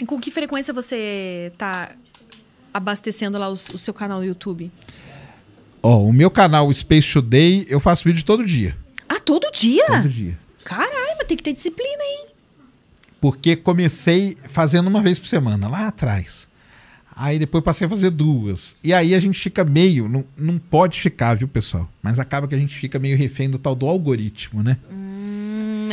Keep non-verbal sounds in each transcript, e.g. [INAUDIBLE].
E com que frequência você tá abastecendo lá o, o seu canal no YouTube? Ó, o meu canal Space Today, eu faço vídeo todo dia. Ah, todo dia? Todo dia. Caralho, mas tem que ter disciplina, hein? Porque comecei fazendo uma vez por semana, lá atrás. Aí depois passei a fazer duas. E aí a gente fica meio. Não, não pode ficar, viu, pessoal? Mas acaba que a gente fica meio refém do tal do algoritmo, né? Hum.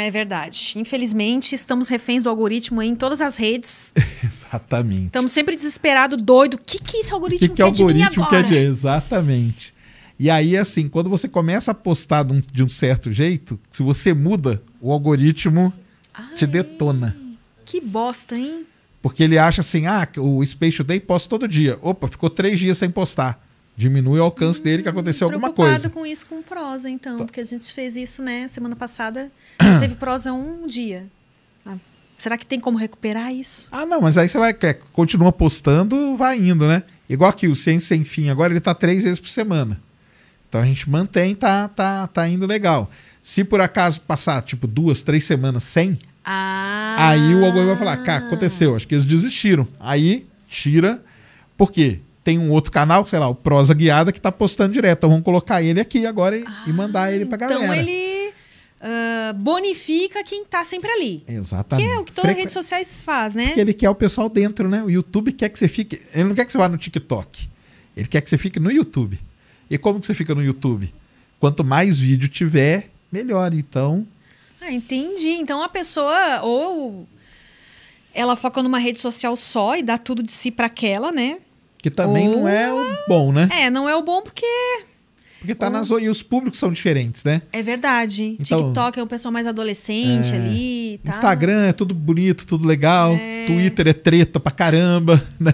É verdade. Infelizmente, estamos reféns do algoritmo em todas as redes. [LAUGHS] exatamente. Estamos sempre desesperados, doido. O que, que esse algoritmo que que quer algoritmo de mim agora? Quer dizer? Exatamente. E aí, assim, quando você começa a postar de um, de um certo jeito, se você muda, o algoritmo Ai, te detona. Que bosta, hein? Porque ele acha assim, ah, o Space Today posta todo dia. Opa, ficou três dias sem postar diminui o alcance dele que aconteceu hum, alguma coisa. com isso com prosa, então, tá. porque a gente fez isso, né? Semana passada teve prosa um dia. Ah, será que tem como recuperar isso? Ah, não, mas aí você vai, continua postando, vai indo, né? Igual aqui, o Ciência Sem Fim, agora ele tá três vezes por semana. Então a gente mantém, tá, tá, tá indo legal. Se por acaso passar, tipo, duas, três semanas sem, ah. aí o algoritmo vai falar, cara, aconteceu, acho que eles desistiram. Aí tira, por quê? tem um outro canal, sei lá, o Prosa Guiada, que tá postando direto. Então vamos colocar ele aqui agora e, ah, e mandar ele pra então galera. Então ele uh, bonifica quem tá sempre ali. Exatamente. Que é o que todas Frequ... as redes sociais faz, né? Porque ele quer o pessoal dentro, né? O YouTube quer que você fique. Ele não quer que você vá no TikTok. Ele quer que você fique no YouTube. E como que você fica no YouTube? Quanto mais vídeo tiver, melhor. Então. Ah, entendi. Então a pessoa ou ela foca numa rede social só e dá tudo de si para aquela, né? Que também Ou... não é o bom, né? É, não é o bom porque. Porque tá Ou... nas. E os públicos são diferentes, né? É verdade. Então, TikTok é o pessoal mais adolescente é... ali. Tá? Instagram é tudo bonito, tudo legal. É... Twitter é treta pra caramba, [LAUGHS] né?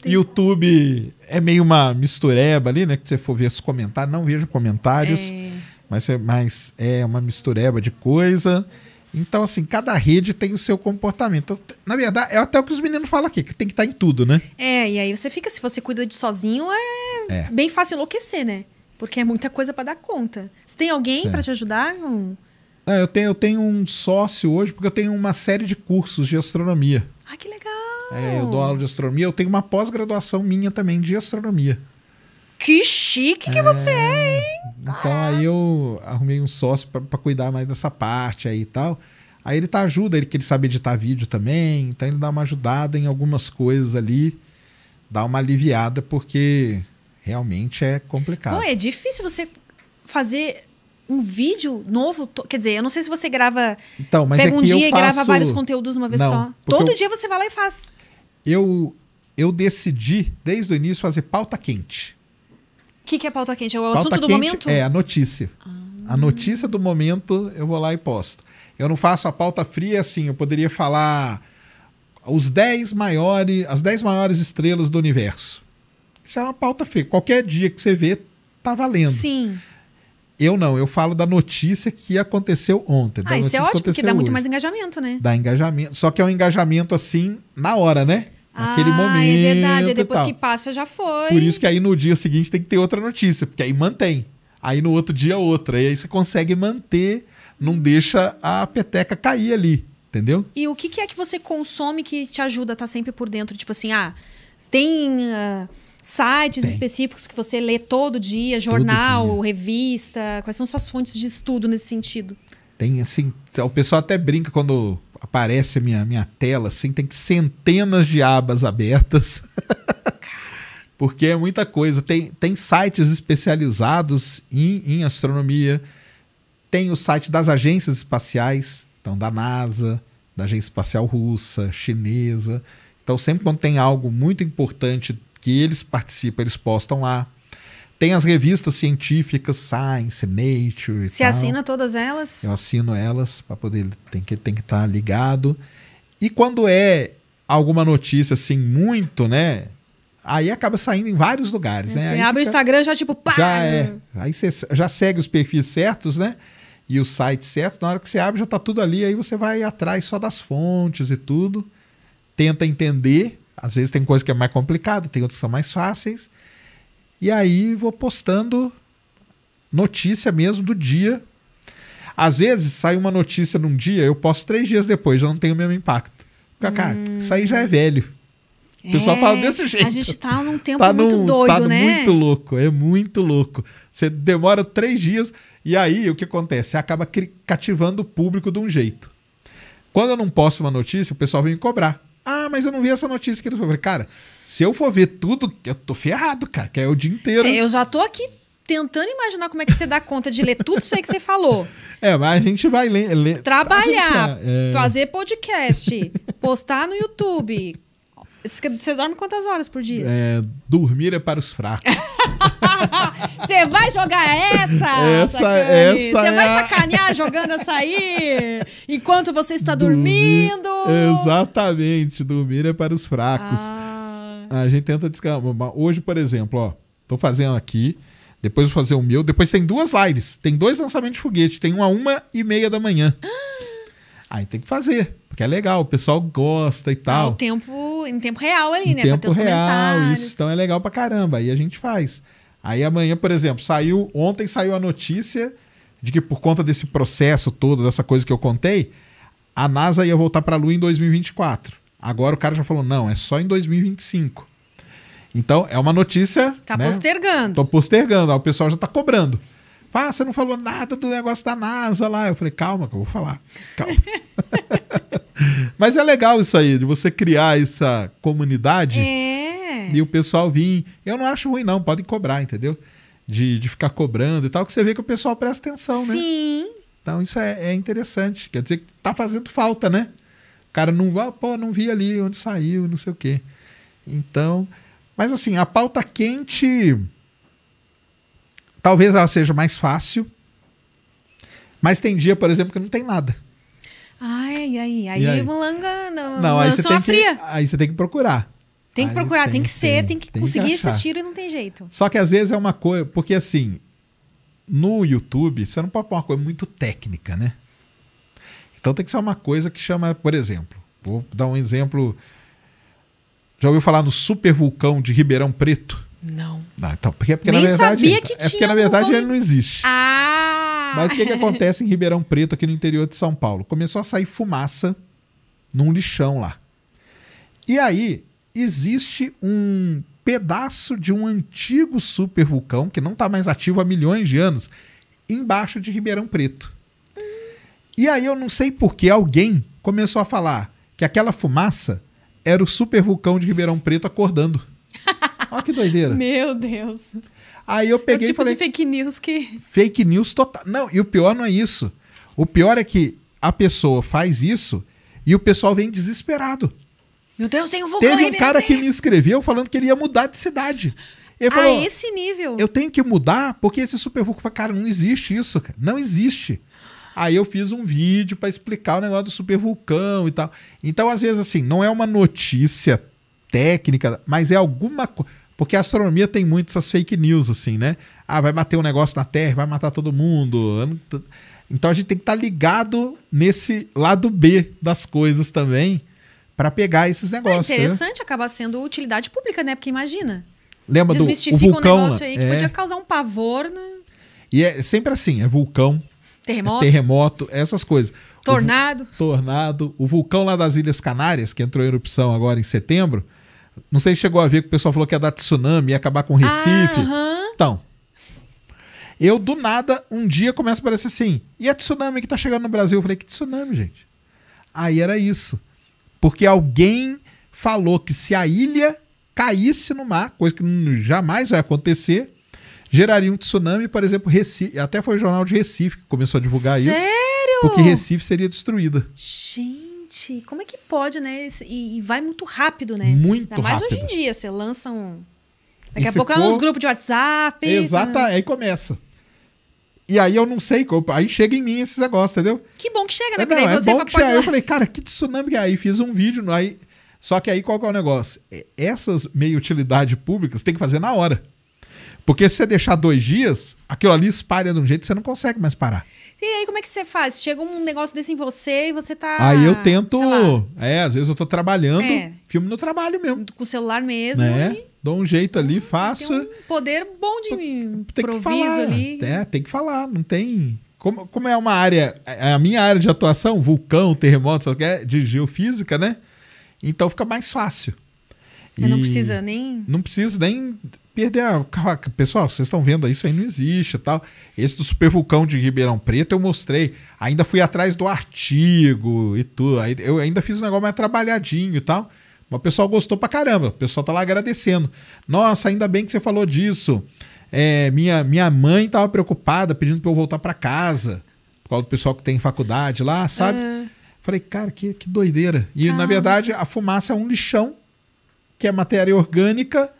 Tem... YouTube é meio uma mistureba ali, né? Que você for ver os comentários, não vejo comentários. É... Mas, é, mas é uma mistureba de coisa. Então, assim, cada rede tem o seu comportamento. Então, na verdade, é até o que os meninos falam aqui, que tem que estar tá em tudo, né? É, e aí você fica, se você cuida de sozinho, é, é. bem fácil enlouquecer, né? Porque é muita coisa para dar conta. Se tem alguém para te ajudar, um não. É, eu, tenho, eu tenho um sócio hoje, porque eu tenho uma série de cursos de astronomia. Ah, que legal! É, eu dou aula de astronomia, eu tenho uma pós-graduação minha também de astronomia. Que chique que é, você é, hein? Então ah. aí eu arrumei um sócio para cuidar mais dessa parte aí e tal. Aí ele tá ajuda, ele que ele sabe editar vídeo também, então ele dá uma ajudada em algumas coisas ali, dá uma aliviada porque realmente é complicado. Pô, é difícil você fazer um vídeo novo, quer dizer, eu não sei se você grava, então, mas pega é um dia e grava vários conteúdos uma vez não, só. Todo eu... dia você vai lá e faz. Eu eu decidi desde o início fazer pauta quente. O que, que é pauta quente? É o pauta assunto do momento? É, a notícia. Ah. A notícia do momento eu vou lá e posto. Eu não faço a pauta fria assim, eu poderia falar os 10 maiores, as 10 maiores estrelas do universo. Isso é uma pauta fria. Qualquer dia que você vê, tá valendo. Sim. Eu não, eu falo da notícia que aconteceu ontem. Ah, isso é ótimo, porque dá hoje. muito mais engajamento, né? Dá engajamento. Só que é um engajamento assim, na hora, né? Aquele ah, é momento. É verdade, depois que passa já foi. Por isso que aí no dia seguinte tem que ter outra notícia, porque aí mantém. Aí no outro dia outra. E aí você consegue manter, não deixa a peteca cair ali, entendeu? E o que, que é que você consome que te ajuda a estar tá sempre por dentro? Tipo assim, ah, tem. Uh sites Tem. específicos que você lê todo dia, jornal, todo dia. revista? Quais são suas fontes de estudo nesse sentido? Tem, assim, o pessoal até brinca quando aparece a minha, minha tela, assim, tem centenas de abas abertas. [LAUGHS] porque é muita coisa. Tem, tem sites especializados em, em astronomia, tem o site das agências espaciais, então da NASA, da Agência Espacial Russa, chinesa. Então, sempre quando tem algo muito importante que eles participam, eles postam lá. Tem as revistas científicas, Science, Nature. Se assina todas elas? Eu assino elas para poder tem que tem que estar tá ligado. E quando é alguma notícia assim muito, né? Aí acaba saindo em vários lugares, é, né? Você abre fica, o Instagram já tipo pá. Já né? é. Aí você já segue os perfis certos, né? E o site certo, na hora que você abre já está tudo ali, aí você vai atrás só das fontes e tudo, tenta entender. Às vezes tem coisa que é mais complicada, tem outras que são mais fáceis e aí vou postando notícia mesmo do dia. Às vezes sai uma notícia num dia, eu posto três dias depois, já não tem o mesmo impacto. Porque, cara, hum. isso aí já é velho. O pessoal fala é, desse jeito. A gente tá num [LAUGHS] tempo tá num, muito doido, tá né? muito louco, é muito louco. Você demora três dias e aí o que acontece? Você acaba cativando o público de um jeito. Quando eu não posto uma notícia, o pessoal vem me cobrar. Ah, mas eu não vi essa notícia que eu falei Cara, se eu for ver tudo, eu tô ferrado, cara, que é o dia inteiro. É, eu já tô aqui tentando imaginar como é que você dá conta de ler tudo isso aí que você falou. [LAUGHS] É, mas a gente vai ler. ler Trabalhar, é... fazer podcast, postar no YouTube. Você dorme quantas horas por dia? É, dormir é para os fracos. [LAUGHS] Você vai jogar essa? Essa, sacane? essa. Você é vai a... sacanear jogando essa aí enquanto você está dormir, dormindo? Exatamente, dormir é para os fracos. Ah a gente tenta descambar. Hoje, por exemplo, ó, tô fazendo aqui, depois vou fazer o meu, depois tem duas lives, tem dois lançamentos de foguete, tem uma uma e meia da manhã. Ah! Aí tem que fazer, porque é legal, o pessoal gosta e é, tal. É o tempo, em tempo real ali, em né? Tempo real, isso. Então é legal pra caramba. Aí a gente faz. Aí amanhã, por exemplo, saiu. Ontem saiu a notícia de que por conta desse processo todo, dessa coisa que eu contei, a NASA ia voltar pra Lua em 2024. Agora o cara já falou, não, é só em 2025. Então, é uma notícia. Tá né? postergando. Tô postergando, ó, o pessoal já tá cobrando. Ah, você não falou nada do negócio da NASA lá. Eu falei, calma que eu vou falar. Calma. [LAUGHS] [LAUGHS] Mas é legal isso aí, de você criar essa comunidade é. e o pessoal vir. Eu não acho ruim, não, podem cobrar, entendeu? De, de ficar cobrando e tal, que você vê que o pessoal presta atenção, né? Sim. Então isso é, é interessante. Quer dizer que tá fazendo falta, né? cara não vai, pô, não vi ali onde saiu, não sei o quê. Então, mas assim, a pauta quente talvez ela seja mais fácil. Mas tem dia, por exemplo, que não tem nada. Ai, ai, aí, aí? Mulanga não, não aí você tem fria. Que, aí você tem que procurar. Tem que aí procurar, tem, tem, que ser, tem, tem que conseguir que assistir e não tem jeito. Só que às vezes é uma coisa, porque assim, no YouTube, você não pode pôr uma coisa muito técnica, né? Então tem que ser uma coisa que chama, por exemplo, vou dar um exemplo. Já ouviu falar no super vulcão de Ribeirão Preto? Não. Não, ah, então, porque, porque Nem na verdade, sabia que é, tinha. É porque na verdade vulcão... ele não existe. Ah! Mas o que, que acontece em Ribeirão Preto, aqui no interior de São Paulo? Começou a sair fumaça num lixão lá. E aí existe um pedaço de um antigo super vulcão que não está mais ativo há milhões de anos embaixo de Ribeirão Preto. E aí eu não sei por que alguém começou a falar que aquela fumaça era o super vulcão de Ribeirão Preto acordando. [LAUGHS] Olha que doideira. Meu Deus. Aí eu peguei é o tipo e falei... de fake news que... Fake news total. Não, e o pior não é isso. O pior é que a pessoa faz isso e o pessoal vem desesperado. Meu Deus, tem um vulcão Teve um cara que me escreveu falando que ele ia mudar de cidade. Ele a esse nível? Eu tenho que mudar porque esse super vulcão... Cara, não existe isso. Cara. Não existe. Aí eu fiz um vídeo para explicar o negócio do super vulcão e tal. Então, às vezes, assim, não é uma notícia técnica, mas é alguma coisa. Porque a astronomia tem essas fake news, assim, né? Ah, vai bater um negócio na Terra, vai matar todo mundo. Então a gente tem que estar tá ligado nesse lado B das coisas também para pegar esses é negócios. É interessante, né? acaba sendo utilidade pública, né? Porque imagina. Lembra Desmistifica do vulcão, um negócio aí né? que é. podia causar um pavor. Né? E é sempre assim, é vulcão, Terremoto. Terremoto, essas coisas. Tornado. O, tornado. O vulcão lá das Ilhas Canárias, que entrou em erupção agora em setembro. Não sei se chegou a ver que o pessoal falou que ia dar tsunami, ia acabar com o Recife. Ah, então. Eu, do nada, um dia começa a aparecer assim. E a tsunami que tá chegando no Brasil? Eu falei, que tsunami, gente? Aí era isso. Porque alguém falou que se a ilha caísse no mar, coisa que jamais vai acontecer, geraria um tsunami, por exemplo, Recife. Até foi o jornal de Recife que começou a divulgar Sério? isso. Sério? Porque Recife seria destruída. Gente, como é que pode, né? E, e vai muito rápido, né? Muito Ainda mais rápido. hoje em dia, você lança um. Daqui e a pouco é uns grupos de WhatsApp. Exato, tá? aí começa. E aí eu não sei, aí chega em mim esses negócios, entendeu? Que bom que chega, né? É, não, é você bom que pode... chega. Eu falei, cara, que tsunami que é? Aí fiz um vídeo, aí... só que aí qual que é o negócio? É, essas meio utilidade públicas tem que fazer na hora. Porque se você deixar dois dias, aquilo ali espalha de um jeito que você não consegue mais parar. E aí, como é que você faz? Chega um negócio desse em você e você tá. Aí eu tento. É, às vezes eu tô trabalhando, é. filme no trabalho mesmo. Com o celular mesmo. É. E... Dou um jeito ali, faço. Tem um poder bom de tem improviso ali. É, tem que falar, não tem. Como, como é uma área. É a minha área de atuação, vulcão, terremoto, o que é de geofísica, né? Então fica mais fácil. E não precisa nem. Não precisa nem perder a. Pessoal, vocês estão vendo aí, isso aí não existe e tal. Esse do super vulcão de Ribeirão Preto eu mostrei. Ainda fui atrás do artigo e tudo. Aí eu ainda fiz um negócio mais trabalhadinho e tal. Mas o pessoal gostou pra caramba. O pessoal tá lá agradecendo. Nossa, ainda bem que você falou disso. É, minha, minha mãe tava preocupada, pedindo pra eu voltar para casa. Por causa do pessoal que tem faculdade lá, sabe? Ah. Falei, cara, que, que doideira. E na verdade a fumaça é um lixão que é matéria orgânica,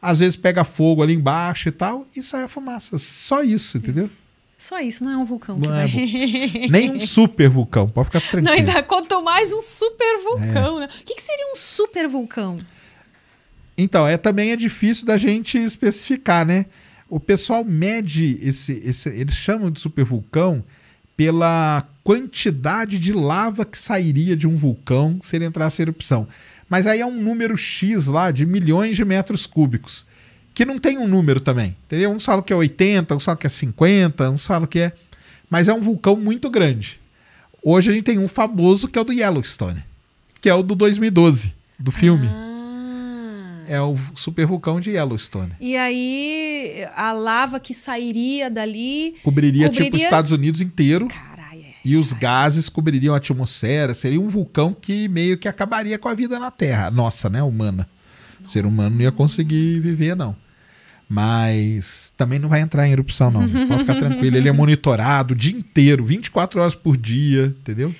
às vezes pega fogo ali embaixo e tal, e sai a fumaça. Só isso, entendeu? Só isso, não é um vulcão não que é vai. É [LAUGHS] Nem um super vulcão, pode ficar tranquilo. Não, ainda quanto mais um super vulcão. É. Né? O que, que seria um super vulcão? Então, é, também é difícil da gente especificar, né? O pessoal mede esse, esse eles chamam de super vulcão pela quantidade de lava que sairia de um vulcão se ele entrasse em erupção. Mas aí é um número X lá de milhões de metros cúbicos, que não tem um número também. Entendeu? Um salo que é 80, um falam que é 50, um falam que é. Mas é um vulcão muito grande. Hoje a gente tem um famoso que é o do Yellowstone, que é o do 2012, do filme. Ah. É o super vulcão de Yellowstone. E aí a lava que sairia dali. Cobriria, tipo, cobriria... tipo os Estados Unidos inteiro. E os gases cobririam a atmosfera, seria um vulcão que meio que acabaria com a vida na Terra, nossa, né, humana. O ser humano não ia conseguir viver, não. Mas também não vai entrar em erupção, não. Pode ficar tranquilo. Ele é monitorado o dia inteiro, 24 horas por dia, entendeu?